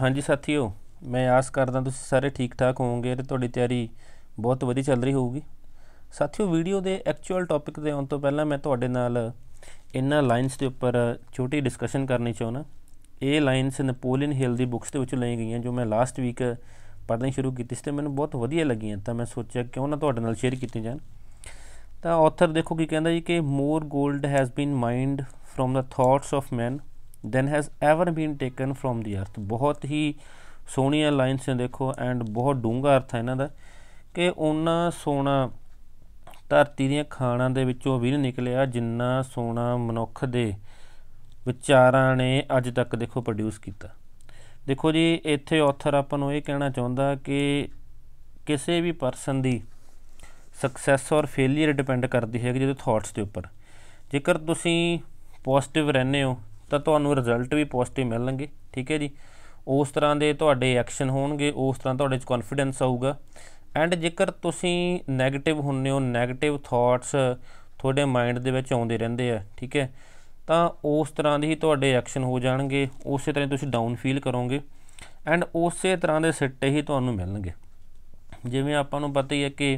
ਹਾਂਜੀ ਸਾਥੀਓ ਮੈਂ ਆਸ ਕਰਦਾ ਤੁਸੀਂ ਸਾਰੇ ਠੀਕ ਠਾਕ ਹੋਵੋਗੇ ਤੇ ਤੁਹਾਡੀ ਤਿਆਰੀ ਬਹੁਤ ਵਧੀਆ ਚੱਲ ਰਹੀ ਹੋਊਗੀ ਸਾਥੀਓ ਵੀਡੀਓ ਦੇ ਐਕਚੁਅਲ ਟੌਪਿਕ ਤੇ ਆਉਣ ਤੋਂ ਪਹਿਲਾਂ ਮੈਂ ਤੁਹਾਡੇ ਨਾਲ ਇਹਨਾਂ ਲਾਈਨਸ ਦੇ ਉੱਪਰ ਛੋਟੀ ਡਿਸਕਸ਼ਨ ਕਰਨੀ ਚਾਹੁੰਦਾ ਇਹ ਲਾਈਨਸ ਨਪੋਲੀਅਨ ਹਿਲ ਦੀ ਬੁੱਕਸ ਦੇ ਵਿੱਚੋਂ ਲਈਆਂ ਗਈਆਂ ਜੋ ਮੈਂ ਲਾਸਟ ਵੀਕ ਪੜ੍ਹਨੀ ਸ਼ੁਰੂ ਕੀਤੀ ਸੀ ਤੇ ਮੈਨੂੰ ਬਹੁਤ ਵਧੀਆ ਲੱਗੀਆਂ ਤਾਂ ਮੈਂ ਸੋਚਿਆ ਕਿਉਂ ਨਾ ਤੁਹਾਡੇ ਨਾਲ ਸ਼ੇਅਰ ਕੀਤੀ ਜਾਣ ਤਾਂ ਆਥਰ ਦੇਖੋ ਕੀ ਕਹਿੰਦਾ ਜੀ ਕਿ more gold has been mined from the thoughts of man than has ever been taken from the earth ਬਹੁਤ ਹੀ ਸੋਹਣੀਆਂ ਲਾਈਨਸ ਨੇ ਦੇਖੋ ਐਂਡ ਬਹੁਤ ਡੂੰਘਾ ਅਰਥ ਹੈ ਇਹਨਾਂ ਦਾ ਕਿ ਉਹਨਾਂ ਸੋਨਾ ਧਰਤੀ ਦੀਆਂ ਖਾਣਾਂ ਦੇ ਵਿੱਚੋਂ ਵੀ ਨਹੀਂ ਨਿਕਲਿਆ ਜਿੰਨਾ ਸੋਨਾ ਮਨੁੱਖ ਦੇ ਵਿਚਾਰਾਂ ਨੇ ਅੱਜ ਤੱਕ ਦੇਖੋ ਪ੍ਰੋਡਿਊਸ ਕੀਤਾ ਦੇਖੋ ਜੀ ਇੱਥੇ ਆਥਰ ਆਪਾਂ ਨੂੰ ਇਹ ਕਹਿਣਾ ਚਾਹੁੰਦਾ ਕਿ ਕਿਸੇ ਵੀ ਪਰਸਨ ਦੀ ਸਕਸੈਸ ਔਰ ਫੇਲਿਅਰ ਡਿਪੈਂਡ ਕਰਦੀ ਹੈ ਜਿਹਦੇ ਥਾਟਸ ਦੇ ਉੱਪਰ ਜੇਕਰ ਤੁਸੀਂ ਪੋਜ਼ਿਟਿਵ ਰਹਿੰਦੇ ਹੋ ਤਾਂ ਤੁਹਾਨੂੰ ਰਿਜ਼ਲਟ ਵੀ ਪੋਜ਼ਿਟਿਵ ਮਿਲਣਗੇ ਠੀਕ ਹੈ ਜੀ ਉਸ ਤਰ੍ਹਾਂ ਦੇ ਤੁਹਾਡੇ ਐਕਸ਼ਨ ਹੋਣਗੇ ਉਸ ਤਰ੍ਹਾਂ ਤੁਹਾਡੇ 'ਚ ਕੌਨਫੀਡੈਂਸ ਆਊਗਾ ਐਂਡ ਜੇਕਰ ਤੁਸੀਂ 네ਗੇਟਿਵ ਹੁੰਨੇ ਹੋ 네ਗੇਟਿਵ ਥਾਟਸ ਤੁਹਾਡੇ ਮਾਈਂਡ ਦੇ ਵਿੱਚ ਆਉਂਦੇ ਰਹਿੰਦੇ ਆ ਠੀਕ ਹੈ ਤਾਂ ਉਸ ਤਰ੍ਹਾਂ ਦੇ ਹੀ ਤੁਹਾਡੇ ਐਕਸ਼ਨ ਹੋ ਜਾਣਗੇ ਉਸੇ ਤਰ੍ਹਾਂ ਤੁਸੀਂ ਡਾਊਨ ਫੀਲ ਕਰੋਗੇ ਐਂਡ ਉਸੇ ਤਰ੍ਹਾਂ ਦੇ ਸਿੱਟੇ ਹੀ ਤੁਹਾਨੂੰ ਮਿਲਣਗੇ ਜਿਵੇਂ ਆਪਾਂ ਨੂੰ ਪਤਾ ਹੀ ਹੈ ਕਿ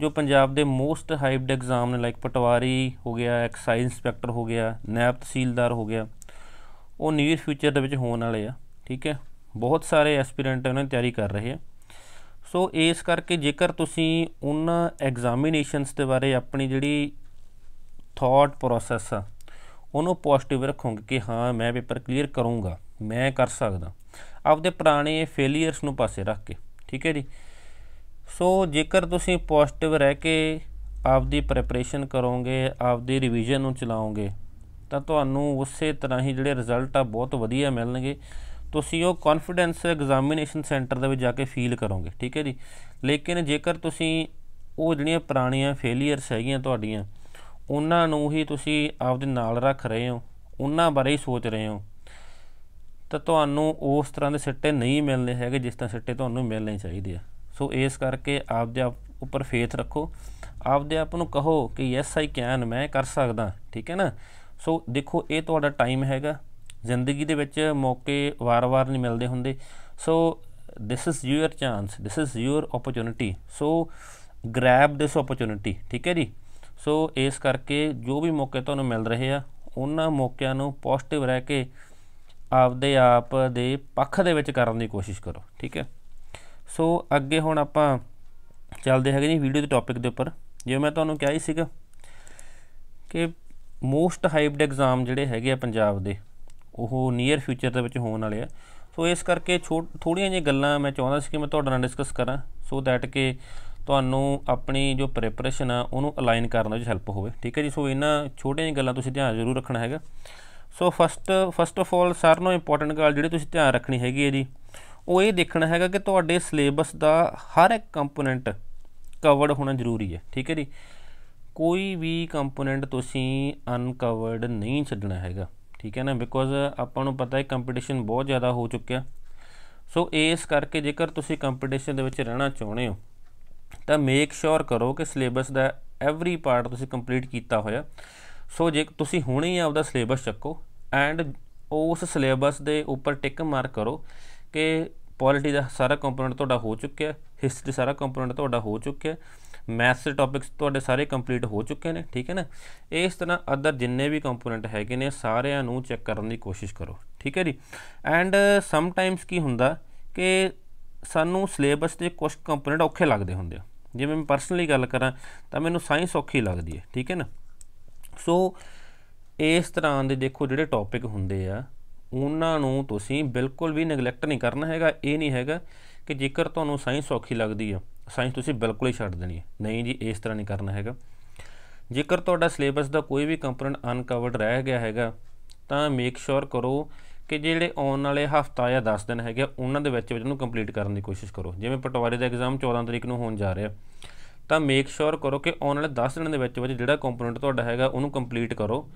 ਜੋ ਪੰਜਾਬ ਦੇ ਮੋਸਟ ਹਾਈਪਡ ਐਗਜ਼ਾਮ ਨੇ ਲਾਈਕ ਪਟਵਾਰੀ ਹੋ ਗਿਆ ਐਕਸਾਈਜ਼ ਇੰਸਪੈਕਟਰ ਹੋ ਗਿਆ ਨੈਬ ਤਹਿਸੀਲਦਾਰ ਹੋ ਗਿਆ ਉਹ ਨੀਅਰ ਫਿਊਚਰ ਦੇ ਵਿੱਚ ਹੋਣ ਵਾਲੇ ਆ ਠੀਕ ਹੈ ਬਹੁਤ ਸਾਰੇ ਐਸਪੀਰੈਂਟ ਉਹਨਾਂ ਦੀ ਤਿਆਰੀ ਕਰ ਰਹੇ ਆ ਸੋ ਇਸ ਕਰਕੇ ਜੇਕਰ ਤੁਸੀਂ ਉਹਨਾਂ ਐਗਜ਼ਾਮੀਨੇਸ਼ਨਸ ਦੇ ਬਾਰੇ ਆਪਣੀ ਜਿਹੜੀ ਥਾਟ ਪ੍ਰੋਸੈਸ ਆ ਉਹਨੂੰ ਪੋਜ਼ਿਟਿਵ ਰੱਖੋਗੇ ਕਿ ਹਾਂ ਮੈਂ ਪੇਪਰ ਕਲੀਅਰ ਕਰੂੰਗਾ ਮੈਂ ਕਰ ਸਕਦਾ ਆਪਦੇ ਪੁਰਾਣੇ ਫੇਲਿਅਰਸ ਨੂੰ ਪਾਸੇ ਰੱਖ ਕੇ ਠੀਕ ਹੈ ਜੀ ਸੋ ਜੇਕਰ ਤੁਸੀਂ ਪੋਜ਼ਿਟਿਵ ਰਹਿ ਕੇ ਆਪਦੀ ਪ੍ਰੈਪਰੇਸ਼ਨ ਕਰੋਗੇ ਆਪਦੀ ਰਿਵੀਜ਼ਨ ਨੂੰ ਚਲਾਓਗੇ ਤਾਂ ਤੁਹਾਨੂੰ ਉਸੇ ਤਰ੍ਹਾਂ ਹੀ ਜਿਹੜੇ ਰਿਜ਼ਲਟ ਆ ਬਹੁਤ ਵਧੀਆ ਮਿਲਣਗੇ ਤੁਸੀਂ ਉਹ ਕੌਨਫੀਡੈਂਸ ਐਗਜ਼ਾਮੀਨੇਸ਼ਨ ਸੈਂਟਰ ਦੇ ਵਿੱਚ ਜਾ ਕੇ ਫੀਲ ਕਰੋਗੇ ਠੀਕ ਹੈ ਜੀ ਲੇਕਿਨ ਜੇਕਰ ਤੁਸੀਂ ਉਹ ਜਿਹੜੀਆਂ ਪੁਰਾਣੀਆਂ ਫੇਲਿਅਰਸ ਹੈਗੀਆਂ ਤੁਹਾਡੀਆਂ ਉਹਨਾਂ ਨੂੰ ਹੀ ਤੁਸੀਂ ਆਪਦੇ ਨਾਲ ਰੱਖ ਰਹੇ ਹੋ ਉਹਨਾਂ ਬਾਰੇ ਹੀ ਸੋਚ ਰਹੇ ਹੋ ਤਾਂ ਤੁਹਾਨੂੰ ਉਸ ਤਰ੍ਹਾਂ ਦੇ ਸਿੱਟੇ ਨਹੀਂ ਮਿਲਨੇ ਹੈਗੇ ਜਿਸ ਤਰ੍ਹਾਂ ਸਿੱਟੇ ਤੁਹਾਨੂੰ ਮਿਲਨੇ ਚਾਹੀਦੇ ਆ ਸੋ ਇਸ ਕਰਕੇ ਆਪਦੇ ਆਪ ਉੱਪਰ ਫੇਥ ਰੱਖੋ ਆਪਦੇ ਆਪ ਨੂੰ ਕਹੋ ਕਿ ਯੈਸ ਆਈ ਕੈਨ ਮੈਂ ਕਰ ਸਕਦਾ ਠੀਕ ਹੈ ਨਾ ਸੋ ਦੇਖੋ ਇਹ ਤੁਹਾਡਾ ਟਾਈਮ ਹੈਗਾ ਜ਼ਿੰਦਗੀ ਦੇ ਵਿੱਚ ਮੌਕੇ ਵਾਰ-ਵਾਰ ਨਹੀਂ ਮਿਲਦੇ ਹੁੰਦੇ so this is your chance this is your opportunity so grab this opportunity ਠੀਕ ਹੈ ਜੀ ਸੋ ਇਸ ਕਰਕੇ ਜੋ ਵੀ ਮੌਕੇ ਤੁਹਾਨੂੰ ਮਿਲ ਰਹੇ ਆ ਉਹਨਾਂ ਮੌਕਿਆਂ ਨੂੰ ਪੋਜ਼ਿਟਿਵ ਰਹਿ ਕੇ ਆਪਦੇ ਆਪ ਦੇ ਪੱਖ ਦੇ ਵਿੱਚ ਕਰਨ ਦੀ ਕੋਸ਼ਿਸ਼ ਕਰੋ ਠੀਕ ਹੈ ਸੋ ਅੱਗੇ ਹੁਣ ਆਪਾਂ ਚੱਲਦੇ ਹੈਗੇ ਜੀ ਵੀਡੀਓ ਦੇ ਟੌਪਿਕ ਦੇ ਉੱਪਰ ਜਿਵੇਂ ਮੈਂ ਤੁਹਾਨੂੰ ਕਿਹਾ ਹੀ ਸੀਗਾ ਕਿ ਮੋਸਟ ਹਾਈਪਡ ਐਗਜ਼ਾਮ ਜਿਹੜੇ ਹੈਗੇ ਆ ਪੰਜਾਬ ਦੇ ਉਹ ਨੀਅਰ ਫਿਊਚਰ ਦੇ ਵਿੱਚ ਹੋਣ ਵਾਲੇ ਆ ਸੋ ਇਸ ਕਰਕੇ ਥੋੜੀਆਂ ਜਿਹੀਆਂ ਗੱਲਾਂ ਮੈਂ ਚਾਹੁੰਦਾ ਸੀ ਕਿ ਮੈਂ ਤੁਹਾਡੇ ਨਾਲ ਡਿਸਕਸ ਕਰਾਂ ਸੋ ਥੈਟ ਕਿ ਤੁਹਾਨੂੰ ਆਪਣੀ ਜੋ ਪ੍ਰੈਪਰੇਸ਼ਨ ਆ ਉਹਨੂੰ ਅਲਾਈਨ ਕਰਨ ਵਿੱਚ ਹੈਲਪ ਹੋਵੇ ਠੀਕ ਹੈ ਜੀ ਸੋ ਇਹਨਾਂ ਛੋਟੀਆਂ ਜਿਹੀਆਂ ਗੱਲਾਂ ਤੁਸੀਂ ਧਿਆਨ ਜ਼ਰੂਰ ਰੱਖਣਾ ਹੈਗਾ so first first of all ਸਾਰਨੋਂ ਨੂੰ ਇੰਪੋਰਟੈਂਟ ਗੱਲ ਜਿਹੜੀ ਤੁਸੀਂ ਧਿਆਨ ਰੱਖਣੀ ਹੈਗੀ ਹੈ ਜੀ ਉਹ ਇਹ ਦੇਖਣਾ ਹੈਗਾ ਕਿ ਤੁਹਾਡੇ ਸਿਲੇਬਸ ਦਾ ਹਰ ਇੱਕ ਕੰਪੋਨੈਂਟ ਕਵਰਡ ਹੋਣਾ ਜ਼ਰੂਰੀ ਹੈ ਠੀਕ ਹੈ ਜੀ ਕੋਈ ਵੀ ਕੰਪੋਨੈਂਟ ਤੁਸੀਂ ਅਨਕਵਰਡ ਨਹੀਂ ਛੱਡਣਾ ਹੈਗਾ ਠੀਕ ਹੈ ਨਾ ਬਿਕੋਜ਼ ਆਪਾਂ ਨੂੰ ਪਤਾ ਹੈ ਕੰਪੀਟੀਸ਼ਨ ਬਹੁਤ ਜ਼ਿਆਦਾ ਹੋ ਚੁੱਕਿਆ ਸੋ ਇਸ ਕਰਕੇ ਜੇਕਰ ਤੁਸੀਂ ਕੰਪੀਟੀਸ਼ਨ ਦੇ ਵਿੱਚ ਰਹਿਣਾ ਚਾਹੁੰਦੇ ਹੋ ਤਾਂ ਮੇਕ ਸ਼ੋਰ ਕਰੋ ਕਿ ਸਿਲੇਬਸ ਦਾ ਐਵਰੀ ਪਾਰਟ ਤੁਸੀਂ ਕੰਪਲੀਟ ਕੀਤਾ ਹੋਇਆ ਸੋ ਜੇ ਤੁਸੀਂ ਹੁਣੇ ਹੀ ਆਪਦਾ ਸਿਲੇਬਸ ਚੱਕੋ ਐਂਡ ਉਸ ਸਿਲੇਬਸ ਦੇ ਉੱਪਰ ਟਿਕ ਮਾਰਕ ਕਰੋ ਕਿ ਪੋਲਿਟੀ ਦਾ ਸਾਰਾ ਕੰਪੋਨੈਂਟ ਤੁਹਾਡਾ ਹੋ ਚੁੱਕਿਆ ਹਿਸਟਰੀ ਸਾਰਾ ਕੰਪੋਨੈਂਟ ਤੁਹਾਡਾ ਹੋ ਚੁੱਕਿਆ ਮੈਥਸ ਦੇ ਟੌਪਿਕਸ ਤੁਹਾਡੇ ਸਾਰੇ ਕੰਪਲੀਟ ਹੋ ਚੁੱਕੇ ਨੇ ਠੀਕ ਹੈ ਨਾ ਇਸ ਤਰ੍ਹਾਂ ਅਦਰ ਜਿੰਨੇ ਵੀ ਕੰਪੋਨੈਂਟ ਹੈਗੇ ਨੇ ਸਾਰਿਆਂ ਨੂੰ ਚੈੱਕ ਕਰਨ ਦੀ ਕੋਸ਼ਿਸ਼ ਕਰੋ ਠੀਕ ਹੈ ਜੀ ਐਂਡ ਸਮ ਟਾਈਮਸ ਕੀ ਹੁੰਦਾ ਕਿ ਸਾਨੂੰ ਸਿਲੇਬਸ ਦੇ ਕੁਝ ਕੰਪੋਨੈਂਟ ਔਖੇ ਲੱਗਦੇ ਹੁੰਦੇ ਆ ਜਿਵੇਂ ਮੈਂ ਪਰਸਨਲੀ ਗੱਲ ਕਰਾਂ ਤਾਂ ਮੈਨੂੰ ਸਾਇੰਸ ਔਖੀ ਲੱਗਦੀ ਹੈ ਠੀਕ ਹੈ ਨਾ ਸੋ ਇਸ ਤਰ੍ਹਾਂ ਦੇ ਦੇਖੋ ਜਿਹੜੇ ਟੌਪਿਕ ਹੁੰਦੇ ਆ ਉਹਨਾਂ ਨੂੰ ਤੁਸੀਂ ਬਿਲਕੁਲ ਵੀ ਨੈਗਲੈਕਟ ਨਹੀਂ ਕਰਨਾ ਹੈਗਾ ਇਹ ਨਹੀਂ ਹੈਗਾ ਕਿ ਜੇਕਰ ਤੁਹਾਨੂੰ ਸਾਇੰਸ ਔਖੀ ਲੱਗਦੀ ਆ ਸਾਇੰਸ ਤੁਸੀਂ ਬਿਲਕੁਲ ਹੀ ਛੱਡ ਦੇਣੀ ਹੈ ਨਹੀਂ ਜੀ ਇਸ ਤਰ੍ਹਾਂ ਨਹੀਂ ਕਰਨਾ ਹੈਗਾ ਜੇਕਰ ਤੁਹਾਡਾ ਸਿਲੇਬਸ ਦਾ ਕੋਈ ਵੀ ਕੰਪੋਨੈਂਟ ਅਨਕਵਰਡ ਰਹਿ ਗਿਆ ਹੈਗਾ ਤਾਂ ਮੇਕ ਸ਼ੋਰ ਕਰੋ ਕਿ ਜਿਹੜੇ ਆਉਣ ਵਾਲੇ ਹਫਤਾ ਜਾਂ 10 ਦਿਨ ਹੈਗੇ ਉਹਨਾਂ ਦੇ ਵਿੱਚ ਵਿੱਚ ਉਹਨੂੰ ਕੰਪਲੀਟ ਕਰਨ ਦੀ ਕੋਸ਼ਿਸ਼ ਕਰੋ ਜਿਵੇਂ ਪਟਵਾਰੀ ਦਾ ਐਗਜ਼ਾਮ 14 ਤਰੀਕ ਨੂੰ ਹੋਣ ਜਾ ਰਿਹਾ ਤਾਂ ਮੇਕ ਸ਼ੋਰ ਕਰੋ ਕਿ ਆਉਣ ਵਾਲੇ 10 ਦਿਨਾਂ ਦੇ ਵਿੱਚ ਵਿੱਚ ਜਿਹੜਾ ਕੰਪੋਨੈਂਟ ਤੁਹਾਡਾ ਹੈਗਾ ਉਹਨੂੰ ਕੰਪਲੀਟ ਕਰੋ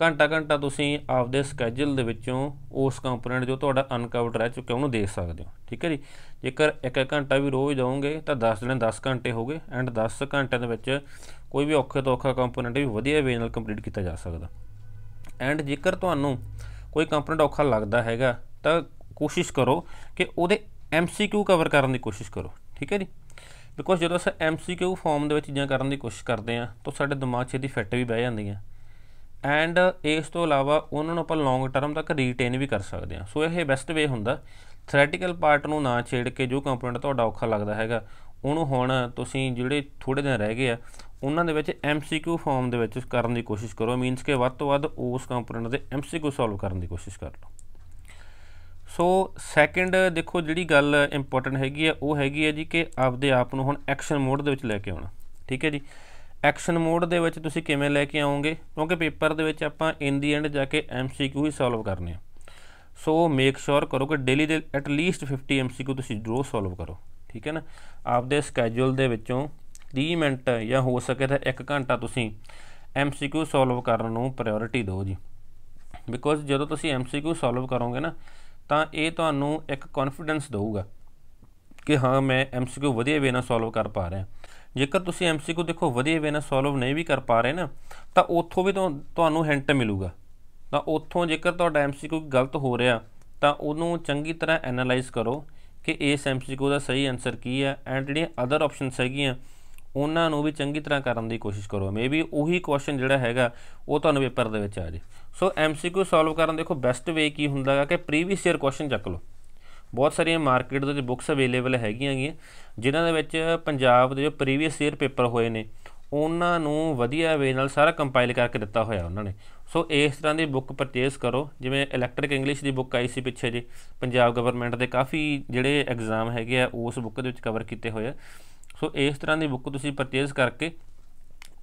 ਘੰਟਾ ਘੰਟਾ ਤੁਸੀਂ ਆਪਦੇ ਸਕੇਜੂਲ ਦੇ ਵਿੱਚੋਂ ਉਸ ਕੰਪੋਨੈਂਟ ਜੋ ਤੁਹਾਡਾ ਅਨਕਵਰਡ ਰਹਿ ਚੁੱਕਿਆ ਉਹਨੂੰ ਦੇਖ ਸਕਦੇ ਹੋ ਠੀਕ ਹੈ ਜੀ ਜੇਕਰ ਇੱਕ ਇੱਕ ਘੰਟਾ ਵੀ ਰੋਜ਼ ਜਾਓਗੇ ਤਾਂ 10 ਦਿਨ 10 ਘੰਟੇ ਹੋਗੇ ਐਂਡ 10 ਘੰਟਿਆਂ ਦੇ ਵਿੱਚ ਕੋਈ ਵੀ ਔਖੇ ਤੋਂ ਔਖਾ ਕੰਪੋਨੈਂਟ ਵੀ ਵਧੀਆ ਵੇ ਨਾਲ ਕੰਪਲੀਟ ਕੀਤਾ ਜਾ ਸਕਦਾ ਐਂਡ ਜੇਕਰ ਤੁਹਾਨੂੰ ਕੋਈ ਕੰਪੋਨੈਂਟ ਔਖਾ ਲੱਗਦਾ ਹੈਗਾ ਤਾਂ ਕੋਸ਼ਿਸ਼ ਕਰੋ ਕਿ ਉਹਦੇ MCQ ਕਵਰ ਕਰਨ ਦੀ ਕੋਸ਼ਿਸ਼ ਕਰੋ ਠੀਕ ਹੈ ਜੀ ਬਿਕੋਜ਼ ਜਦੋਂ ਅਸੀਂ MCQ ਫਾਰਮ ਦੇ ਵਿੱਚ ਚੀਜ਼ਾਂ ਕਰਨ ਦੀ ਕੋਸ਼ਿਸ਼ ਕਰਦੇ ਆ ਤਾਂ ਸਾਡੇ ਦਿਮਾਗ 'ਚ ਇਹਦੀ ਫਿੱਟ ਵੀ ਬਹਿ ਆ ਐਂਡ ਇਸ ਤੋਂ ਇਲਾਵਾ ਉਹਨਾਂ ਨੂੰ ਆਪਾਂ ਲੌਂਗ ਟਰਮ ਤੱਕ ਰੀਟੇਨ ਵੀ ਕਰ ਸਕਦੇ ਹਾਂ ਸੋ ਇਹ ਬੈਸਟ ਵੇ ਹੁੰਦਾ ਥਿਓਰੈਟੀਕਲ ਪਾਰਟ ਨੂੰ ਨਾ ਛੇੜ ਕੇ ਜੋ ਕੰਪੋਨੈਂਟ ਤੁਹਾਡਾ ਔਖਾ ਲੱਗਦਾ ਹੈਗਾ ਉਹਨੂੰ ਹੁਣ ਤੁਸੀਂ ਜਿਹੜੇ ਥੋੜੇ ਦਿਨ ਰਹਿ ਗਏ ਆ ਉਹਨਾਂ ਦੇ ਵਿੱਚ ਐਮਸੀਕਿਊ ਫਾਰਮ ਦੇ ਵਿੱਚ ਕਰਨ ਦੀ ਕੋਸ਼ਿਸ਼ ਕਰੋ ਮੀਨਸ ਕਿ ਵੱਧ ਤੋਂ ਵੱਧ ਉਸ ਕੰਪੋਨੈਂਟ ਦੇ ਐਮਸੀਕਿਊ ਸੋਲਵ ਕਰਨ ਦੀ ਕੋਸ਼ਿਸ਼ ਕਰ ਲਓ ਸੋ ਸੈਕੰਡ ਦੇਖੋ ਜਿਹੜੀ ਗੱਲ ਇੰਪੋਰਟੈਂਟ ਹੈਗੀ ਆ ਉਹ ਹੈਗੀ ਆ ਜੀ ਕਿ ਆਪਦੇ ਆਪ ਨੂੰ ਹੁਣ ਐਕਸ਼ਨ ਮੋਡ ਦੇ ਵਿੱਚ ਲੈ ਕੇ ਆਉਣਾ ਠੀਕ ਹੈ ਜੀ ਐਕਸ਼ਨ ਮੋਡ ਦੇ ਵਿੱਚ ਤੁਸੀਂ ਕਿਵੇਂ ਲੈ ਕੇ ਆਉਂਗੇ ਕਿਉਂਕਿ ਪੇਪਰ ਦੇ ਵਿੱਚ ਆਪਾਂ ਇਨ ਦੀ ਐਂਡ ਜਾ ਕੇ ਐਮਸੀਕਿਊ ਹੀ ਸੋਲਵ ਕਰਨੇ ਆ ਸੋ ਮੇਕ ਸ਼ੋਰ ਕਰੋ ਕਿ ਡੇਲੀ ਦੇ ਐਟ ਲੀਸਟ 50 ਐਮਸੀਕਿਊ ਤੁਸੀਂ ਜ਼ਰੂਰ ਸੋਲਵ ਕਰੋ ਠੀਕ ਹੈ ਨਾ ਆਪਦੇ ਸਕੇਜੂਲ ਦੇ ਵਿੱਚੋਂ 30 ਮਿੰਟ ਜਾਂ ਹੋ ਸਕੇ ਤਾਂ 1 ਘੰਟਾ ਤੁਸੀਂ ਐਮਸੀਕਿਊ ਸੋਲਵ ਕਰਨ ਨੂੰ ਪ੍ਰਾਇੋਰਟੀ ਦਿਓ ਜੀ ਬਿਕੋਜ਼ ਜਦੋਂ ਤੁਸੀਂ ਐਮਸੀਕਿਊ ਸੋਲਵ ਕਰੋਗੇ ਨਾ ਤਾਂ ਇਹ ਤੁਹਾਨੂੰ ਇੱਕ ਕੌਨਫੀਡੈਂਸ ਦੇਊਗਾ ਕਿ ਹਾਂ ਮੈਂ ਐਮਸੀਕਿਊ ਵਧੀਆ ਵੇ ਨਾਲ ਸੋਲਵ ਕਰ ਪਾ ਰਿਹਾ ਜੇਕਰ ਤੁਸੀਂ ਐਮਸੀਕਿਊ ਦੇਖੋ ਵਧੀਆ ਵੇ ਨਾਲ ਸੋਲਵ ਨਹੀਂ ਵੀ ਕਰ ਪਾ ਰਹੇ ਨਾ ਤਾਂ ਉੱਥੋਂ ਵੀ ਤੁਹਾਨੂੰ ਹਿੰਟ ਮਿਲੂਗਾ ਤਾਂ ਉੱਥੋਂ ਜੇਕਰ ਤੁਹਾਡਾ ਐਮਸੀਕਿਊ ਗਲਤ ਹੋ ਰਿਹਾ ਤਾਂ ਉਹਨੂੰ ਚੰਗੀ ਤਰ੍ਹਾਂ ਐਨਾਲਾਈਜ਼ ਕਰੋ ਕਿ ਇਸ ਐਮਸੀਕਿਊ ਦਾ ਸਹੀ ਆਨਸਰ ਕੀ ਹੈ ਐਂਡ ਜਿਹੜੀਆਂ ਅਦਰ ਆਪਸ਼ਨਸ ਹੈਗੀਆਂ ਉਹਨਾਂ ਨੂੰ ਵੀ ਚੰਗੀ ਤਰ੍ਹਾਂ ਕਰਨ ਦੀ ਕੋਸ਼ਿਸ਼ ਕਰੋ ਮੇਬੀ ਉਹੀ ਕੁਐਸਚਨ ਜਿਹੜਾ ਹੈਗਾ ਉਹ ਤੁਹਾਨੂੰ ਪੇਪਰ ਦੇ ਵਿੱਚ ਆ ਜਾਵੇ ਸੋ ਐਮਸੀਕਿਊ ਸੋਲਵ ਕਰਨ ਦੇਖੋ ਬੈਸਟ ਵੇ ਕੀ ਹੁੰਦਾ ਹੈ ਕਿ ਪ੍ਰੀਵੀਅਸ ਈਅਰ ਕੁਐਸਚਨ ਚੱਕ ਲਓ ਬਹੁਤ ਸਾਰੀਆਂ ਮਾਰਕੀਟ ਦੇ ਵਿੱਚ ਬੁੱਕਸ ਅਵੇਲੇਬਲ ਹੈਗੀਆਂ ਗੀਆਂ ਜਿਨ੍ਹਾਂ ਦੇ ਵਿੱਚ ਪੰਜਾਬ ਦੇ ਜੋ ਪ੍ਰੀਵੀਅਸ ਈਅਰ ਪੇਪਰ ਹੋਏ ਨੇ ਉਹਨਾਂ ਨੂੰ ਵਧੀਆ ਵੇ ਨਾਲ ਸਾਰਾ ਕੰਪਾਈਲ ਕਰਕੇ ਦਿੱਤਾ ਹੋਇਆ ਉਹਨਾਂ ਨੇ ਸੋ ਇਸ ਤਰ੍ਹਾਂ ਦੀ ਬੁੱਕ ਪਰਚੇਸ ਕਰੋ ਜਿਵੇਂ ਇਲੈਕਟ੍ਰਿਕ ਇੰਗਲਿਸ਼ ਦੀ ਬੁੱਕ ਆਈ ਸੀ ਪਿੱਛੇ ਜੇ ਪੰਜਾਬ ਗਵਰਨਮੈਂਟ ਦੇ ਕਾਫੀ ਜਿਹੜੇ ਐਗਜ਼ਾਮ ਹੈਗੇ ਆ ਉਸ ਬੁੱਕ ਦੇ ਵਿੱਚ ਕਵਰ ਕੀਤੇ ਹੋਏ ਆ ਸੋ ਇਸ ਤਰ੍ਹਾਂ ਦੀ ਬੁੱਕ ਤੁਸੀਂ ਪਰਚੇਸ ਕਰਕੇ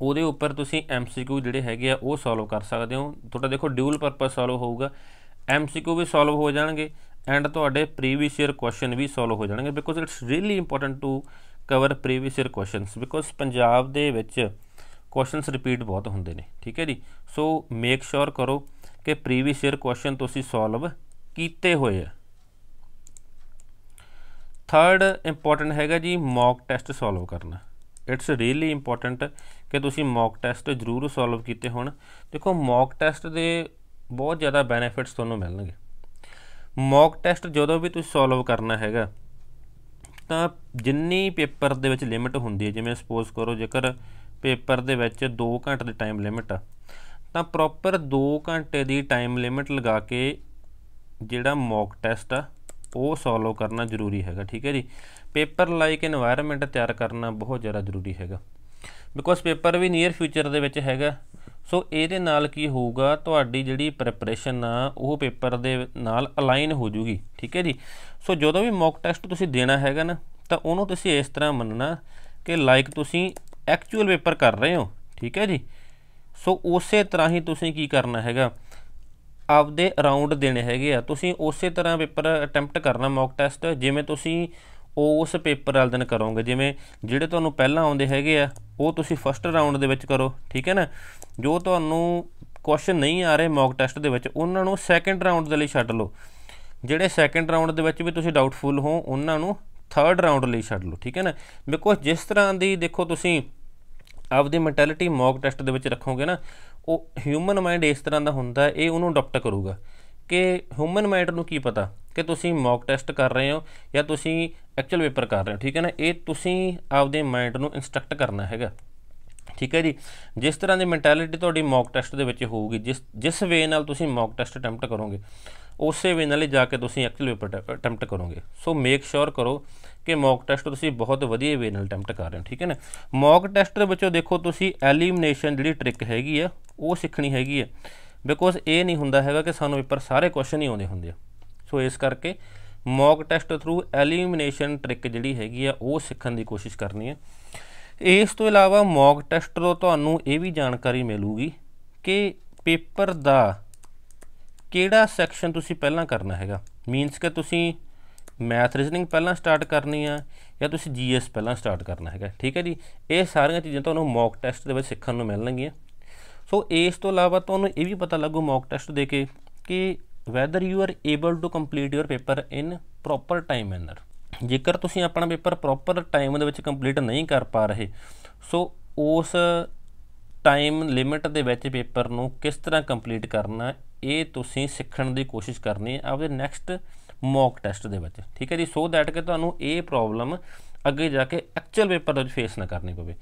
ਉਹਦੇ ਉੱਪਰ ਤੁਸੀਂ ਐਮਸੀਕਿਊ ਜਿਹੜੇ ਹੈਗੇ ਆ ਉਹ ਸੋਲਵ ਕਰ ਸਕਦੇ ਹੋ ਤੁਹਾਡਾ ਦੇਖੋ ਡਿਊਲ ਪਰਪਸ ਸੋਲਵ ਹੋਊਗਾ ਐਮਸੀਕਿਊ ਵੀ ਸੋਲਵ ਹੋ ਜਾਣਗੇ ਐਂਡ ਤੁਹਾਡੇ ਪ੍ਰੀਵੀਅਸ ਈਅਰ ਕੁਐਸਚਨ ਵੀ ਸੋਲਵ ਹੋ ਜਾਣਗੇ because it's really important to cover previous year questions because Punjab ਦੇ ਵਿੱਚ ਕੁਐਸਚਨਸ ਰਿਪੀਟ ਬਹੁਤ ਹੁੰਦੇ ਨੇ ਠੀਕ ਹੈ ਜੀ ਸੋ ਮੇਕ ਸ਼ੋਰ ਕਰੋ ਕਿ ਪ੍ਰੀਵੀਅਸ ਈਅਰ ਕੁਐਸਚਨ ਤੁਸੀਂ ਸੋਲਵ ਕੀਤੇ ਹੋਏ ਆ ਥਰਡ ਇੰਪੋਰਟੈਂਟ ਹੈਗਾ ਜੀ ਮੌਕ ਟੈਸਟ ਸੋਲਵ ਕਰਨਾ ਇਟਸ ਰੀਲੀ ਇੰਪੋਰਟੈਂਟ ਕਿ ਤੁਸੀਂ ਮੌਕ ਟੈਸਟ ਜ਼ਰੂਰ ਸੋਲਵ ਕੀਤੇ ਹੋਣ ਦੇਖੋ ਮੌਕ ਟੈਸਟ ਦੇ ਬਹੁਤ ਜ਼ਿਆਦਾ ਬੈਨੀਫਿਟਸ ਤੁਹਾਨੂੰ ਮਿਲਣਗੇ ਮੌਕ ਟੈਸਟ ਜਦੋਂ ਵੀ ਤੁਸੀਂ ਸੋਲਵ ਕਰਨਾ ਹੈਗਾ ਤਾਂ ਜਿੰਨੀ ਪੇਪਰ ਦੇ ਵਿੱਚ ਲਿਮਿਟ ਹੁੰਦੀ ਹੈ ਜਿਵੇਂ ਸਪੋਜ਼ ਕਰੋ ਜੇਕਰ ਪੇਪਰ ਦੇ ਵਿੱਚ 2 ਘੰਟੇ ਦੀ ਟਾਈਮ ਲਿਮਿਟ ਆ ਤਾਂ ਪ੍ਰੋਪਰ 2 ਘੰਟੇ ਦੀ ਟਾਈਮ ਲਿਮਿਟ ਲਗਾ ਕੇ ਜਿਹੜਾ ਮੌਕ ਟੈਸਟ ਆ ਉਹ ਸੋਲਵ ਕਰਨਾ ਜ਼ਰੂਰੀ ਹੈਗਾ ਠੀਕ ਹੈ ਜੀ ਪੇਪਰ ਲਾਈਕ এনवायरमेंट ਤਿਆਰ ਕਰਨਾ ਬਹੁਤ ਜ਼ਿਆਦਾ ਜ਼ਰੂਰੀ ਹੈਗਾ ਬਿਕੋਜ਼ ਪੇਪਰ ਵੀ ਨੀਅਰ ਫਿਊਚਰ ਦੇ ਵਿੱਚ ਹੈਗਾ ਸੋ ਇਹਦੇ ਨਾਲ ਕੀ ਹੋਊਗਾ ਤੁਹਾਡੀ ਜਿਹੜੀ ਪ੍ਰੈਪਰੇਸ਼ਨ ਆ ਉਹ ਪੇਪਰ ਦੇ ਨਾਲ ਅਲਾਈਨ ਹੋ ਜੂਗੀ ਠੀਕ ਹੈ ਜੀ ਸੋ ਜਦੋਂ ਵੀ ਮੌਕ ਟੈਸਟ ਤੁਸੀਂ ਦੇਣਾ ਹੈਗਾ ਨਾ ਤਾਂ ਉਹਨੂੰ ਤੁਸੀਂ ਇਸ ਤਰ੍ਹਾਂ ਮੰਨਣਾ ਕਿ ਲਾਈਕ ਤੁਸੀਂ ਐਕਚੁਅਲ ਪੇਪਰ ਕਰ ਰਹੇ ਹੋ ਠੀਕ ਹੈ ਜੀ ਸੋ ਉਸੇ ਤਰ੍ਹਾਂ ਹੀ ਤੁਸੀਂ ਕੀ ਕਰਨਾ ਹੈਗਾ ਆਪਦੇ ਰਾਉਂਡ ਦੇਣੇ ਹੈਗੇ ਆ ਤੁਸੀਂ ਉਸੇ ਤਰ੍ਹਾਂ ਪੇਪਰ ਅਟੈਂਪਟ ਕਰਨਾ ਮੌਕ ਟੈਸਟ ਜਿਵੇਂ ਤੁਸੀਂ ਉਹ ਉਸ ਪੇਪਰ ਵਾਲੇ ਦਿਨ ਕਰੋਗੇ ਜਿਵੇਂ ਜਿਹੜੇ ਤੁਹਾਨੂੰ ਪਹਿਲਾਂ ਆਉਂਦੇ ਹੈਗੇ ਆ ਉਹ ਤੁਸੀਂ ਫਸਟ ਰਾਉਂਡ ਦੇ ਵਿੱਚ ਕਰੋ ਠੀਕ ਹੈ ਨਾ ਜੋ ਤੁਹਾਨੂੰ ਕੁਐਸਚਨ ਨਹੀਂ ਆ ਰਹੇ ਮੌਕ ਟੈਸਟ ਦੇ ਵਿੱਚ ਉਹਨਾਂ ਨੂੰ ਸੈਕੰਡ ਰਾਉਂਡ ਦੇ ਲਈ ਛੱਡ ਲਓ ਜਿਹੜੇ ਸੈਕੰਡ ਰਾਉਂਡ ਦੇ ਵਿੱਚ ਵੀ ਤੁਸੀਂ ਡਾਊਟਫੁਲ ਹੋ ਉਹਨਾਂ ਨੂੰ ਥਰਡ ਰਾਉਂਡ ਲਈ ਛੱਡ ਲਓ ਠੀਕ ਹੈ ਨਾ ਬਿਕੋਜ਼ ਜਿਸ ਤਰ੍ਹਾਂ ਦੀ ਦੇਖੋ ਤੁਸੀਂ ਆਪਦੀ ਮੈਂਟੈਲਿਟੀ ਮੌਕ ਟੈਸਟ ਦੇ ਵਿੱਚ ਰੱਖੋਗੇ ਨਾ ਉਹ ਹਿਊਮਨ ਮਾਈਂਡ ਇਸ ਤਰ੍ਹਾਂ ਦਾ ਹੁੰਦਾ ਇਹ ਉਹਨੂੰ ਅਡਾਪਟ ਕਰੂਗਾ ਕਿ ਹਿਊਮਨ ਮਾਈਂਡ ਨੂੰ ਕੀ ਪਤਾ ਕਿ ਤੁਸੀਂ ਮੌਕ ਟੈਸਟ ਕਰ ਰਹੇ ਹੋ ਜਾਂ ਤੁਸੀਂ ਐਕਚੁਅਲ ਪੇਪਰ ਕਰ ਰਹੇ ਹੋ ਠੀਕ ਹੈ ਨਾ ਇਹ ਤੁਸੀਂ ਆਪਦੇ ਮਾਈਂਡ ਨੂੰ ਇਨਸਟ੍ਰਕਟ ਕਰਨਾ ਹੈਗਾ ਠੀਕ ਹੈ ਜੀ ਜਿਸ ਤਰ੍ਹਾਂ ਦੀ ਮੈਂਟੈਲਿਟੀ ਤੁਹਾਡੀ ਮੌਕ ਟੈਸਟ ਦੇ ਵਿੱਚ ਹੋਊਗੀ ਜਿਸ ਜਿਸ ਵੇ ਨਾਲ ਤੁਸੀਂ ਮੌਕ ਟੈਸਟ ਅਟੈਂਪਟ ਕਰੋਗੇ ਉਸੇ ਵੇ ਨਾਲ ਹੀ ਜਾ ਕੇ ਤੁਸੀਂ ਐਕਚੁਅਲ ਪੇਪਰ ਅਟੈਂਪਟ ਕਰੋਗੇ ਸੋ ਮੇਕ ਸ਼ੋਰ ਕਰੋ ਕਿ ਮੌਕ ਟੈਸਟ ਤੁਸੀਂ ਬਹੁਤ ਵਧੀਆ ਵੇ ਨਾਲ ਅਟੈਂਪਟ ਕਰ ਰਹੇ ਹੋ ਠੀਕ ਹੈ ਨਾ ਮੌਕ ਟੈਸਟ ਦੇ ਵਿੱਚੋਂ ਦੇਖੋ ਤੁਸੀਂ ਐਲੀਮੀਨੇਸ਼ਨ ਜਿਹੜੀ ਟ੍ਰਿਕ ਹੈਗੀ ਆ ਉਹ ਸਿੱਖਣੀ ਹੈਗੀ ਆ ਬਿਕੋਜ਼ ਇਹ ਨਹੀਂ ਹੁੰਦਾ ਹੈਗਾ ਕਿ ਸਾਨੂੰ ਪੇਪਰ ਸਾਰੇ ਕੁਐਸਚਨ ਹੀ ਆਉਂਦੇ ਹੁੰਦੇ ਆ ਸੋ ਇਸ ਕਰਕੇ mock test through elimination trick ਜਿਹੜੀ ਹੈਗੀ ਆ ਉਹ ਸਿੱਖਣ ਦੀ ਕੋਸ਼ਿਸ਼ ਕਰਨੀ ਹੈ ਇਸ ਤੋਂ ਇਲਾਵਾ ਮੌਕ ਟੈਸਟ ਤੋਂ ਤੁਹਾਨੂੰ ਇਹ ਵੀ ਜਾਣਕਾਰੀ ਮਿਲੂਗੀ ਕਿ ਪੇਪਰ ਦਾ ਕਿਹੜਾ ਸੈਕਸ਼ਨ ਤੁਸੀਂ ਪਹਿਲਾਂ ਕਰਨਾ ਹੈਗਾ ਮੀਨਸ ਕਿ ਤੁਸੀਂ ਮੈਥ ਰੀਜ਼ਨਿੰਗ ਪਹਿਲਾਂ ਸਟਾਰਟ ਕਰਨੀ ਆ ਜਾਂ ਤੁਸੀਂ ਜੀਐਸ ਪਹਿਲਾਂ ਸਟਾਰਟ ਕਰਨਾ ਹੈਗਾ ਠੀਕ ਹੈ ਜੀ ਇਹ ਸਾਰੀਆਂ ਚੀਜ਼ਾਂ ਤੁਹਾਨੂੰ ਮੌਕ ਟੈਸਟ ਦੇ ਵਿੱਚ ਸਿੱਖਣ ਨੂੰ ਮਿਲਣਗੀਆਂ ਸੋ ਇਸ ਤੋਂ ਇਲਾਵਾ ਤੁਹਾਨੂੰ ਇਹ ਵੀ ਪਤਾ ਲੱਗੂ ਮੌਕ ਟੈਸਟ ਦੇ ਕੇ ਕਿ whether you are able to complete your paper in proper time manner ਜੇਕਰ ਤੁਸੀਂ ਆਪਣਾ ਪੇਪਰ ਪ੍ਰੋਪਰ ਟਾਈਮ ਦੇ ਵਿੱਚ ਕੰਪਲੀਟ ਨਹੀਂ ਕਰ ਪਾ ਰਹੇ ਸੋ ਉਸ ਟਾਈਮ ਲਿਮਿਟ ਦੇ ਵਿੱਚ ਪੇਪਰ ਨੂੰ ਕਿਸ ਤਰ੍ਹਾਂ ਕੰਪਲੀਟ ਕਰਨਾ ਇਹ ਤੁਸੀਂ ਸਿੱਖਣ ਦੀ ਕੋਸ਼ਿਸ਼ ਕਰਨੀ ਹੈ ਆਪਦੇ ਨੈਕਸਟ ਮੌਕ ਟੈਸਟ ਦੇ ਵਿੱਚ ਠੀਕ ਹੈ ਜੀ ਸੋ ਦੈਟ ਕਿ ਤੁਹਾਨੂੰ ਇਹ ਪ੍ਰੋਬਲਮ ਅੱਗੇ ਜਾ ਕੇ ਐਕਚੁਅਲ ਪੇਪਰ ਦੇ ਵਿੱਚ ਫੇਸ ਨਾ ਕਰਨੀ ਪਵੇ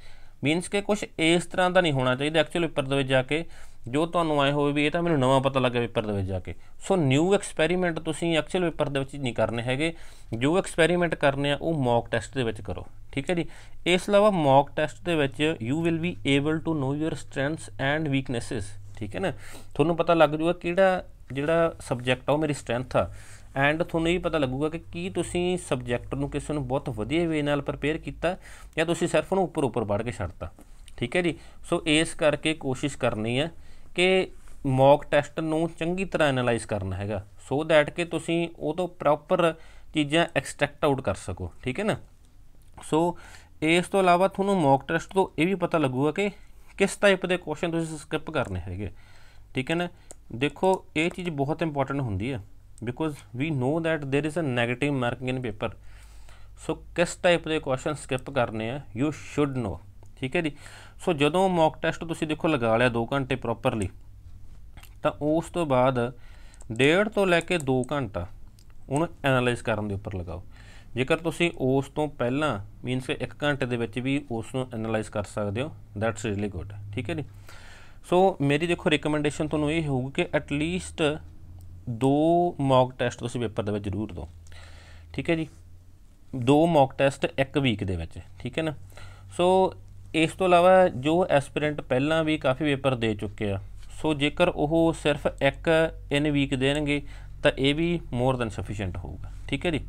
ਮੀਨਸ ਕਿ ਕੁਝ ਇਸ ਤਰ੍ਹਾਂ ਦਾ ਨਹੀਂ ਹੋਣਾ ਚਾਹੀਦਾ ਐਕਚੁਅਲ ਪੇਪਰ ਦੇ ਵਿੱਚ ਜਾ ਕੇ ਜੋ ਤੁਹਾਨੂੰ ਆਏ ਹੋਵੇ ਵੀ ਇਹ ਤਾਂ ਮੈਨੂੰ ਨਵਾਂ ਪਤਾ ਲੱਗਿਆ ਪੇਪਰ ਦੇ ਵਿੱਚ ਜਾ ਕੇ ਸੋ ਨਿਊ ਐਕਸਪੈਰੀਮੈਂਟ ਤੁਸੀਂ ਐਕਚੁਅਲ ਪੇਪਰ ਦੇ ਵਿੱਚ ਨਹੀਂ ਕਰਨੇ ਹੈਗੇ ਜੋ ਐਕਸਪੈਰੀਮੈਂਟ ਕਰਨੇ ਆ ਉਹ ਮੌਕ ਟੈਸਟ ਦੇ ਵਿੱਚ ਕਰੋ ਠੀਕ ਹੈ ਜੀ ਇਸ ਇਲਾਵਾ ਮੌਕ ਟੈਸਟ ਦੇ ਵਿੱਚ you will be able to know your strengths and weaknesses ਠੀਕ ਹੈ ਨਾ ਤੁਹਾਨੂੰ ਪਤਾ ਲੱਗ ਜੂਗਾ ਕਿਹੜਾ ਜਿਹੜਾ ਸਬਜੈਕਟ ਆ ਉਹ ਮੇਰੀ ਸਟਰੈਂਥ ਆ ਐਂਡ ਤੁਹਾਨੂੰ ਇਹ ਪਤਾ ਲੱਗੂਗਾ ਕਿ ਕੀ ਤੁਸੀਂ ਸਬਜੈਕਟ ਨੂੰ ਕਿਸੇ ਨੂੰ ਬਹੁਤ ਵਧੀਆ ਵੇ ਨਾਲ ਪ੍ਰਪੇਅਰ ਕੀਤਾ ਜਾਂ ਤੁਸੀਂ ਸਿਰਫ ਉਹਨੂੰ ਉੱਪਰ ਉੱਪਰ ਵੜ ਕੇ ਛੱਡਤਾ ਠੀਕ ਹੈ ਜੀ ਸੋ ਇਸ ਕਰਕੇ ਕੋਸ਼ਿਸ਼ ਕਰਨੀ ਹੈ ਕਿ ਮੌਕ ਟੈਸਟ ਨੂੰ ਚੰਗੀ ਤਰ੍ਹਾਂ ਐਨਲਾਈਜ਼ ਕਰਨਾ ਹੈਗਾ ਸੋ ਥੈਟ ਕਿ ਤੁਸੀਂ ਉਹ ਤੋਂ ਪ੍ਰੋਪਰ ਚੀਜ਼ਾਂ ਐਕਸਟ੍ਰੈਕਟ ਆਊਟ ਕਰ ਸਕੋ ਠੀਕ ਹੈ ਨਾ ਸੋ ਇਸ ਤੋਂ ਇਲਾਵਾ ਤੁਹਾਨੂੰ ਮੌਕ ਟੈਸਟ ਤੋਂ ਇਹ ਵੀ ਪਤਾ ਲੱਗੂਗਾ ਕਿ ਕਿਸ ਟਾਈਪ ਦੇ ਕੁਐਸਚਨ ਤੁਸੀਂ ਸਕਿਪ ਕਰਨੇ ਹੈਗੇ ਠੀਕ ਹੈ ਨਾ ਦੇਖੋ ਇਹ ਚੀਜ਼ ਬਹੁਤ ਇੰਪੋਰਟੈਂਟ ਹੁੰਦੀ ਹੈ because we know that there is a negative marking in paper so ਕਿਸ type ਦੇ question skip ਕਰਨੇ ਆ you should know ਠੀਕ ਹੈ ਜੀ ਸੋ ਜਦੋਂ ਮੌਕ ਟੈਸਟ ਤੁਸੀਂ ਦੇਖੋ ਲਗਾ ਲਿਆ 2 ਘੰਟੇ ਪ੍ਰੋਪਰਲੀ ਤਾਂ ਉਸ ਤੋਂ ਬਾਅਦ ਡੇਢ ਤੋਂ ਲੈ ਕੇ 2 ਘੰਟਾ ਉਹਨੂੰ ਐਨਾਲਾਈਜ਼ ਕਰਨ ਦੇ ਉੱਪਰ ਲਗਾਓ ਜੇਕਰ ਤੁਸੀਂ ਉਸ ਤੋਂ ਪਹਿਲਾਂ ਮੀਨਸ ਕਿ 1 ਘੰਟੇ ਦੇ ਵਿੱਚ ਵੀ ਉਸ ਨੂੰ ਐਨਾਲਾਈਜ਼ ਕਰ ਸਕਦੇ ਹੋ ਦੈਟਸ ਰੀਲੀ ਗੁੱਡ ਠੀਕ ਹੈ ਜੀ ਸੋ ਮੇਰੀ ਦੇਖੋ ਰეკਮੈਂਡੇਸ਼ਨ ਤੁਹਾਨੂੰ ਇਹ ਹੋਊਗੀ ਕਿ ਐਟ ਲੀਸਟ ਦੋ ਮੌਕ ਟੈਸਟ ਤੁਸੀਂ ਪੇਪਰ ਦੇ ਵਿੱਚ ਜ਼ਰੂਰ ਦਿਓ ਠੀਕ ਹੈ ਜੀ ਦੋ ਮੌਕ ਟੈਸਟ ਇੱਕ ਵੀਕ ਦੇ ਵਿੱਚ ਠੀਕ ਹੈ ਨਾ ਸੋ ਇਸ ਤੋਂ ਇਲਾਵਾ ਜੋ ਐਸਪੀਰੈਂਟ ਪਹਿਲਾਂ ਵੀ ਕਾਫੀ ਪੇਪਰ ਦੇ ਚੁੱਕੇ ਆ ਸੋ ਜੇਕਰ ਉਹ ਸਿਰਫ ਇੱਕ ਇਨ ਵੀਕ ਦੇਣਗੇ ਤਾਂ ਇਹ ਵੀ ਮੋਰ ਦੈਨ ਸਫੀਸ਼ੀਐਂਟ ਹੋਊਗਾ ਠੀਕ ਹੈ ਜੀ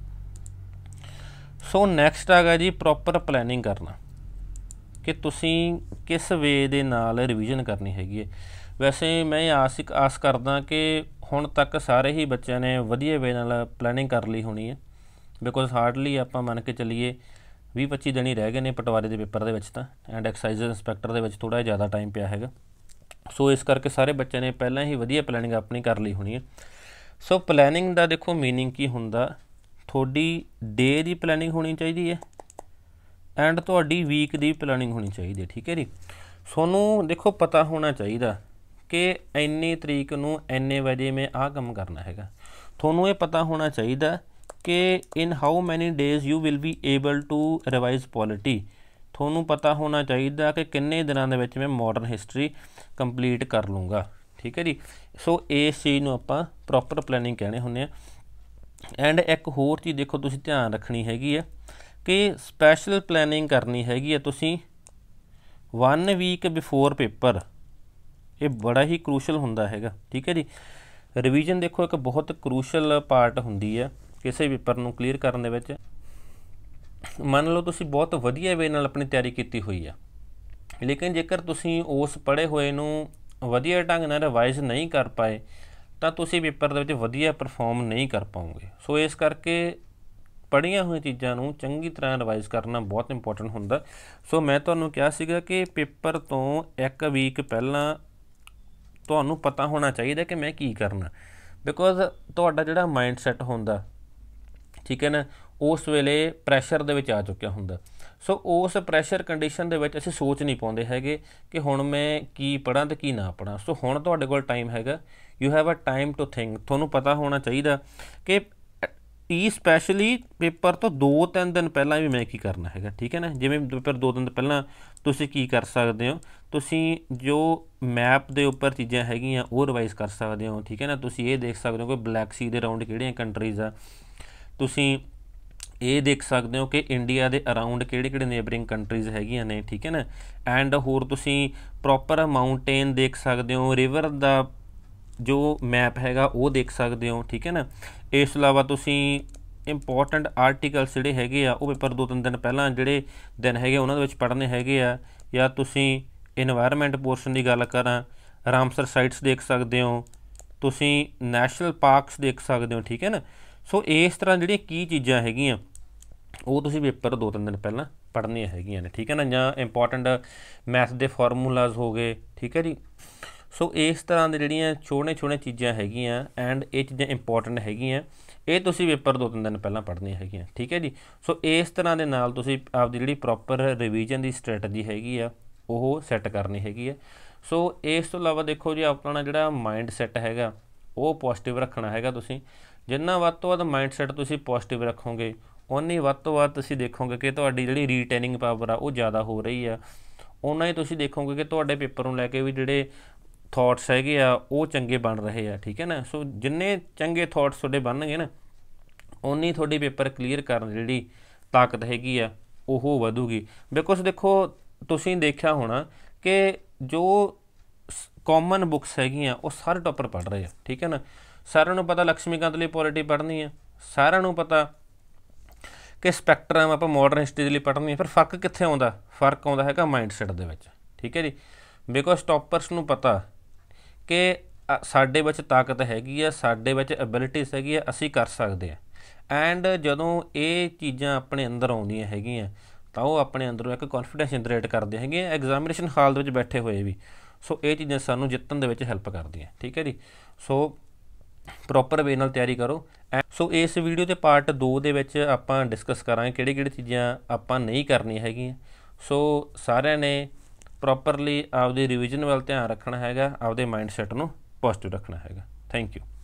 ਸੋ ਨੈਕਸਟ ਆਗਾ ਜੀ ਪ੍ਰੋਪਰ ਪਲੈਨਿੰਗ ਕਰਨਾ ਕਿ ਤੁਸੀਂ ਕਿਸ ਵੇ ਦੇ ਨਾਲ ਰਿਵੀਜ਼ਨ ਕਰਨੀ ਹੈਗੀ ਹੈ ਵੈਸੇ ਮੈਂ ਆਸ ਆਸ ਕਰਦਾ ਕਿ ਹੁਣ ਤੱਕ ਸਾਰੇ ਹੀ ਬੱਚਿਆਂ ਨੇ ਵਧੀਆ ਵੇ ਨਾਲ ਪਲੈਨਿੰਗ ਕਰ ਲਈ ਹੋਣੀ ਹੈ ਬਿਕੋਜ਼ ਹਾਰਡਲੀ ਆਪਾਂ ਮੰਨ ਕੇ ਚੱਲੀਏ 20-25 ਦਿਨ ਹੀ ਰਹਿ ਗਏ ਨੇ ਪਟਵਾਰੀ ਦੇ ਪੇਪਰ ਦੇ ਵਿੱਚ ਤਾਂ ਐਂਡ ਐਕਸਾਈਜ਼ ਇਨਸਪੈਕਟਰ ਦੇ ਵਿੱਚ ਥੋੜਾ ਜਿਆਦਾ ਟਾਈਮ ਪਿਆ ਹੈਗਾ ਸੋ ਇਸ ਕਰਕੇ ਸਾਰੇ ਬੱਚਿਆਂ ਨੇ ਪਹਿਲਾਂ ਹੀ ਵਧੀਆ ਪਲੈਨਿੰਗ ਆਪਣੀ ਕਰ ਲਈ ਹੋਣੀ ਹੈ ਸੋ ਪਲੈਨਿੰਗ ਦਾ ਦੇਖੋ मीनिंग ਕੀ ਹੁੰਦਾ ਤੁਹਾਡੀ ਡੇ ਦੀ ਪਲੈਨਿੰਗ ਹੋਣੀ ਚਾਹੀਦੀ ਹੈ ਐਂਡ ਤੁਹਾਡੀ ਵੀਕ ਦੀ ਪਲੈਨਿੰਗ ਹੋਣੀ ਚਾਹੀਦੀ ਹੈ ਠੀਕ ਹੈ ਜੀ ਸੋਨੂੰ ਦੇਖੋ ਪਤਾ ਹੋਣਾ ਚਾਹੀਦਾ ਕਿ ਐਨੇ ਤਰੀਕ ਨੂੰ ਐਨੇ ਵਜੇ ਮੈਂ ਆਹ ਕੰਮ ਕਰਨਾ ਹੈਗਾ ਤੁਹਾਨੂੰ ਇਹ ਪਤਾ ਹੋਣਾ ਚਾਹੀਦਾ ਕਿ in how many days you will be able to revise polity ਤੁਹਾਨੂੰ ਪਤਾ ਹੋਣਾ ਚਾਹੀਦਾ ਕਿ ਕਿੰਨੇ ਦਿਨਾਂ ਦੇ ਵਿੱਚ ਮੈਂ ਮਾਡਰਨ ਹਿਸਟਰੀ ਕੰਪਲੀਟ ਕਰ ਲੂੰਗਾ ਠੀਕ ਹੈ ਜੀ ਸੋ ਇਸ ਚੀਜ਼ ਨੂੰ ਆਪਾਂ ਪ੍ਰੋਪਰ ਪਲੈਨਿੰਗ ਕਹਿੰਦੇ ਹੁੰਦੇ ਆ ਐਂਡ ਇੱਕ ਹੋਰ ਚੀਜ਼ ਦੇਖੋ ਤੁਸੀਂ ਧਿਆਨ ਰੱਖਣੀ ਹੈਗੀ ਆ ਕਿ ਸਪੈਸ਼ਲ ਪਲੈਨਿੰਗ ਕਰਨੀ ਹੈਗੀ ਆ ਤੁਸੀਂ 1 ਵੀਕ ਬਿਫੋਰ ਪੇਪਰ ਇਹ ਬੜਾ ਹੀ ਕ੍ਰੂਸ਼ਲ ਹੁੰਦਾ ਹੈਗਾ ਠੀਕ ਹੈ ਜੀ ਰਿਵੀਜ਼ਨ ਦੇਖੋ ਇੱਕ ਬਹੁਤ ਕ੍ਰੂਸ਼ਲ ਪਾਰਟ ਹੁੰਦੀ ਹੈ ਕਿਸੇ ਵੀ ਪੇਪਰ ਨੂੰ ਕਲੀਅਰ ਕਰਨ ਦੇ ਵਿੱਚ ਮੰਨ ਲਓ ਤੁਸੀਂ ਬਹੁਤ ਵਧੀਆ ਵੇ ਨਾਲ ਆਪਣੀ ਤਿਆਰੀ ਕੀਤੀ ਹੋਈ ਆ ਲੇਕਿਨ ਜੇਕਰ ਤੁਸੀਂ ਉਸ ਪੜੇ ਹੋਏ ਨੂੰ ਵਧੀਆ ਢੰਗ ਨਾਲ ਰਿਵਾਈਜ਼ ਨਹੀਂ ਕਰ ਪਾਏ ਤਾਂ ਤੁਸੀਂ ਪੇਪਰ ਦੇ ਵਿੱਚ ਵਧੀਆ ਪਰਫਾਰਮ ਨਹੀਂ ਕਰ ਪਾਉਂਗੇ ਸੋ ਇਸ ਕਰਕੇ ਪੜੀਆਂ ਹੋਈਆਂ ਚੀਜ਼ਾਂ ਨੂੰ ਚੰਗੀ ਤਰ੍ਹਾਂ ਰਿਵਾਈਜ਼ ਕਰਨਾ ਬਹੁਤ ਇੰਪੋਰਟੈਂਟ ਹੁੰਦਾ ਸੋ ਮੈਂ ਤੁਹਾਨੂੰ ਕਿਹਾ ਸੀਗਾ ਕਿ ਪੇਪਰ ਤੋਂ ਇੱਕ ਵੀਕ ਪਹਿਲਾਂ ਤੁਹਾਨੂੰ ਪਤਾ ਹੋਣਾ ਚਾਹੀਦਾ ਕਿ ਮੈਂ ਕੀ ਕਰਨਾ ਬਿਕੋਜ਼ ਤੁਹਾਡਾ ਜਿਹੜਾ ਮਾਈਂਡ ਸੈਟ ਹੁੰਦਾ ਠੀਕ ਹੈ ਨਾ ਉਸ ਵੇਲੇ ਪ੍ਰੈਸ਼ਰ ਦੇ ਵਿੱਚ ਆ ਚੁੱਕਿਆ ਹੁੰਦਾ ਸੋ ਉਸ ਪ੍ਰੈਸ਼ਰ ਕੰਡੀਸ਼ਨ ਦੇ ਵਿੱਚ ਅਸੀਂ ਸੋਚ ਨਹੀਂ ਪਾਉਂਦੇ ਹੈਗੇ ਕਿ ਹੁਣ ਮੈਂ ਕੀ ਪੜਾਂ ਤੇ ਕੀ ਨਾ ਪੜਾਂ ਸੋ ਹੁਣ ਤੁਹਾਡੇ ਕੋਲ ਟਾਈਮ ਹੈਗਾ you have a time to think ਤੁਹਾਨੂੰ ਪਤਾ ਹੋਣਾ ਚਾਹੀਦਾ ਕਿ ਈ ਸਪੈਸ਼ਲੀ ਪੇਪਰ ਤੋਂ 2-3 ਦਿਨ ਪਹਿਲਾਂ ਵੀ ਮੈਂ ਕੀ ਕਰਨਾ ਹੈਗਾ ਠੀਕ ਹੈ ਨਾ ਜਿਵੇਂ ਪੇਪਰ 2 ਦਿਨ ਪਹਿਲਾਂ ਤੁਸੀਂ ਕੀ ਕਰ ਸਕਦੇ ਹੋ ਤੁਸੀਂ ਜੋ ਮੈਪ ਦੇ ਉੱਪਰ ਚੀਜ਼ਾਂ ਹੈਗੀਆਂ ਉਹ ਰਿਵਾਈਜ਼ ਕਰ ਸਕਦੇ ਹੋ ਠੀਕ ਹੈ ਨਾ ਤੁਸੀਂ ਇਹ ਦੇਖ ਸਕਦੇ ਹੋ ਕਿ ਬਲੈਕ ਸੀ ਦੇ ਅਰਾਊਂਡ ਕਿਹੜੀਆਂ ਕੰਟਰੀਜ਼ ਆ ਤੁਸੀਂ ਇਹ ਦੇਖ ਸਕਦੇ ਹੋ ਕਿ ਇੰਡੀਆ ਦੇ ਅਰਾਊਂਡ ਕਿਹੜੇ-ਕਿਹੜੇ ਨੇਬਰਿੰਗ ਕੰਟਰੀਜ਼ ਹੈਗੀਆਂ ਨੇ ਠੀਕ ਹੈ ਨਾ ਐਂਡ ਹੋਰ ਤੁਸੀਂ ਪ੍ਰੋਪਰ ਮਾਊਂਟੇਨ ਦੇਖ ਸਕਦੇ ਹੋ ਰਿਵਰ ਦਾ ਜੋ ਮੈਪ ਹੈਗਾ ਉਹ ਦੇਖ ਸਕਦੇ ਹੋ ਠੀਕ ਹੈ ਨਾ ਇਸ ਤੋਂ ਇਲਾਵਾ ਤੁਸੀਂ ਇੰਪੋਰਟੈਂਟ ਆਰਟੀਕਲਸ ਜਿਹੜੇ ਹੈਗੇ ਆ ਉਹ ਪੇਪਰ 2-3 ਦਿਨ ਪਹਿਲਾਂ ਜਿਹੜੇ ਦਿਨ ਹੈਗੇ ਉਹਨਾਂ ਦੇ ਵਿੱਚ ਪੜ੍ਹਨੇ ਹੈਗੇ ਆ ਜਾਂ ਤੁਸੀਂ এনवायरमेंट ਪੋਰਸ਼ਨ ਦੀ ਗੱਲ ਕਰਾਂ ਰਾਮਸਰ ਸਾਈਟਸ ਦੇਖ ਸਕਦੇ ਹੋ ਤੁਸੀਂ ਨੈਸ਼ਨਲ ਪਾਰਕਸ ਦੇਖ ਸਕਦੇ ਹੋ ਠੀਕ ਹੈ ਨਾ ਸੋ ਇਸ ਤਰ੍ਹਾਂ ਜਿਹੜੀਆਂ ਕੀ ਚੀਜ਼ਾਂ ਹੈਗੀਆਂ ਉਹ ਤੁਸੀਂ ਪੇਪਰ 2-3 ਦਿਨ ਪਹਿਲਾਂ ਪੜ੍ਹਨੀਆਂ ਹੈਗੀਆਂ ਨੇ ਠੀਕ ਹੈ ਨਾ ਜਾਂ ਇੰਪੋਰਟੈਂਟ ਮੈਥ ਦੇ ਫਾਰਮੂਲਾਸ ਹੋ ਗਏ ਠੀਕ ਹੈ ਜੀ ਸੋ ਇਸ ਤਰ੍ਹਾਂ ਦੇ ਜਿਹੜੀਆਂ ਛੋਟੇ ਛੋਟੇ ਚੀਜ਼ਾਂ ਹੈਗੀਆਂ ਐਂਡ ਇਹ ਚੀਜ਼ਾਂ ਇੰਪੋਰਟੈਂਟ ਹੈਗੀਆਂ ਇਹ ਤੁਸੀਂ ਪੇਪਰ ਦੋ ਤਿੰਨ ਦਿਨ ਪਹਿਲਾਂ ਪੜ੍ਹਨੀਆਂ ਹੈਗੀਆਂ ਠੀਕ ਹੈ ਜੀ ਸੋ ਇਸ ਤਰ੍ਹਾਂ ਦੇ ਨਾਲ ਤੁਸੀਂ ਆਪਦੀ ਜਿਹੜੀ ਪ੍ਰੋਪਰ ਰਿਵੀਜ਼ਨ ਦੀ ਸਟ੍ਰੈਟਜੀ ਹੈਗੀ ਆ ਉਹ ਸੈੱਟ ਕਰਨੀ ਹੈਗੀ ਆ ਸੋ ਇਸ ਤੋਂ ਇਲਾਵਾ ਦੇਖੋ ਜੀ ਆਪਣਾ ਜਿਹੜਾ ਮਾਈਂਡ ਸੈਟ ਹੈਗਾ ਉਹ ਪੋਜ਼ਿਟਿਵ ਰੱਖਣਾ ਹੈਗਾ ਤੁਸੀਂ ਜਿੰਨਾ ਵੱਧ ਤੋਂ ਵੱਧ ਮਾਈਂਡ ਸੈਟ ਤੁਸੀਂ ਪੋਜ਼ਿਟਿਵ ਰੱਖੋਗੇ ਉਨੀ ਵੱਧ ਤੋਂ ਵੱਧ ਤੁਸੀਂ ਦੇਖੋਗੇ ਕਿ ਤੁਹਾਡੀ ਜਿਹੜੀ ਰੀਟੇਨਿੰਗ ਪਾਵਰ ਆ ਉਹ ਜ਼ਿਆਦਾ ਹੋ ਰਹੀ ਆ ਉਨਾ ਹੀ ਤੁਸੀਂ ਦੇਖੋਗੇ ਕਿ ਤੁਹਾਡੇ ਪੇਪਰ ਨੂੰ ਲੈ ਕੇ ਵੀ ਜਿਹੜੇ ਥਾਟਸ ਹੈਗੇ ਆ ਉਹ ਚੰਗੇ ਬਣ ਰਹੇ ਆ ਠੀਕ ਹੈ ਨਾ ਸੋ ਜਿੰਨੇ ਚੰਗੇ ਥਾਟਸ ਤੁਹਾਡੇ ਬਣਨਗੇ ਨਾ ਉਨੀ ਤੁਹਾਡੀ ਪੇਪਰ ਕਲੀਅਰ ਕਰਨ ਜਿਹੜੀ ਤਾਕਤ ਹੈਗੀ ਆ ਉਹ ਵਧੂਗੀ ਬਿਕੋਜ਼ ਦੇਖੋ ਤੁਸੀਂ ਦੇਖਿਆ ਹੋਣਾ ਕਿ ਜੋ ਕਾਮਨ ਬੁੱਕਸ ਹੈਗੀਆਂ ਉਹ ਸਾਰੇ ਟੌਪਰ ਪੜ ਰਹੇ ਆ ਠੀਕ ਹੈ ਨਾ ਸਾਰਿਆਂ ਨੂੰ ਪਤਾ ਲక్ష్ਮੀਕਾਂਤ ਲਈ ਪੋਲਿਟੀ ਪੜ੍ਹਨੀ ਆ ਸਾਰਿਆਂ ਨੂੰ ਪਤਾ ਕਿ ਸਪੈਕਟ੍ਰਮ ਆਪਾਂ ਮਾਡਰਨ ਹਿਸਟਰੀ ਦੇ ਲਈ ਪੜ੍ਹਨੀ ਆ ਪਰ ਫਰਕ ਕਿੱਥੇ ਆਉਂਦਾ ਫਰਕ ਆਉਂਦਾ ਹੈਗਾ ਮਾਈਂਡਸੈਟ ਦੇ ਵਿੱਚ ਠੀਕ ਹੈ ਜੀ ਬਿਕੋਜ਼ ਟੌਪਰਸ ਨੂੰ ਪਤਾ ਕਿ ਸਾਡੇ ਵਿੱਚ ਤਾਕਤ ਹੈਗੀ ਆ ਸਾਡੇ ਵਿੱਚ ਐਬਿਲਿਟੀਜ਼ ਹੈਗੀ ਆ ਅਸੀਂ ਕਰ ਸਕਦੇ ਆ ਐਂਡ ਜਦੋਂ ਇਹ ਚੀਜ਼ਾਂ ਆਪਣੇ ਅੰਦਰ ਆਉਂਦੀਆਂ ਹੈਗੀਆਂ ਤਾਂ ਉਹ ਆਪਣੇ ਅੰਦਰੋਂ ਇੱਕ ਕੌਨਫੀਡੈਂਸ ਜਨਰੇਟ ਕਰਦੇ ਹੈਗੇ ਆ ਐਗਜ਼ਾਮੀਨੇਸ਼ਨ ਹਾਲ ਦੇ ਵਿੱਚ ਬੈਠੇ ਹੋਏ ਵੀ ਸੋ ਇਹ ਚੀਜ਼ਾਂ ਸਾਨੂੰ ਜਿੱਤਣ ਦੇ ਵਿੱਚ ਹੈਲਪ ਕਰਦੀਆਂ ਠੀਕ ਹੈ ਜੀ ਸੋ ਪ੍ਰੋਪਰ ਵੇ ਨਾਲ ਤਿਆਰੀ ਕਰੋ ਸੋ ਇਸ ਵੀਡੀਓ ਦੇ ਪਾਰਟ 2 ਦੇ ਵਿੱਚ ਆਪਾਂ ਡਿਸਕਸ ਕਰਾਂਗੇ ਕਿਹੜੇ-ਕਿਹੜੇ ਚੀਜ਼ਾਂ ਆਪਾਂ ਨਹੀਂ ਕਰਨੀਆਂ ਹੈਗੀਆਂ ਸੋ ਸਾਰਿਆਂ ਨੇ ਪ੍ਰੋਪਰਲੀ ਆਪਦੇ ਰਿਵੀਜ਼ਨ ਵੱਲ ਧਿਆਨ ਰੱਖਣਾ ਹੈਗਾ ਆਪਦੇ ਮਾਈਂਡਸੈਟ ਨੂੰ ਪੋਜ਼ਿਟਿਵ ਰੱਖਣਾ ਹੈਗਾ ਥੈਂਕ ਯੂ